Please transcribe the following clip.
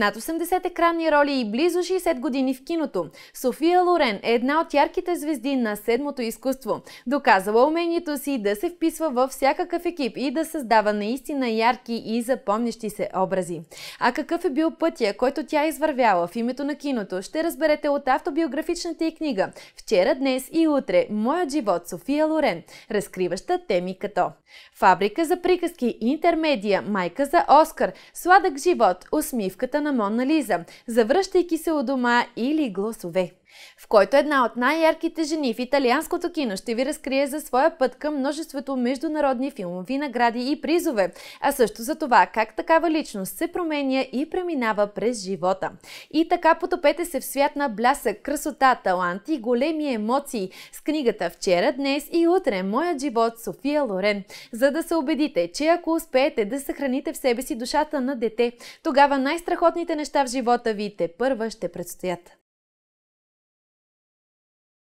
над 80 екранни роли и близо 60 години в киното, София Лорен е една от ярките звезди на седмото изкуство. Доказала умението си да се вписва във всякакъв екип и да създава наистина ярки и запомнящи се образи. А какъв е бил пътя, който тя извървяла в името на киното, ще разберете от автобиографичната й книга «Вчера, днес и утре. Моят живот. София Лорен», разкриваща теми като Фабрика за приказки, интермедия, майка за Оскар, сладък живот, усмивката на на Мона Лиза, завръщайки се у дома или гласове в който една от най-ярките жени в италианското кино ще ви разкрие за своя път към множеството международни филмови награди и призове, а също за това как такава личност се променя и преминава през живота. И така потопете се в свят на блясък, красота, талант и големи емоции с книгата Вчера, днес и утре Моят живот София Лорен, за да се убедите, че ако успеете да съхраните в себе си душата на дете, тогава най-страхотните неща в живота ви те първа ще предстоят.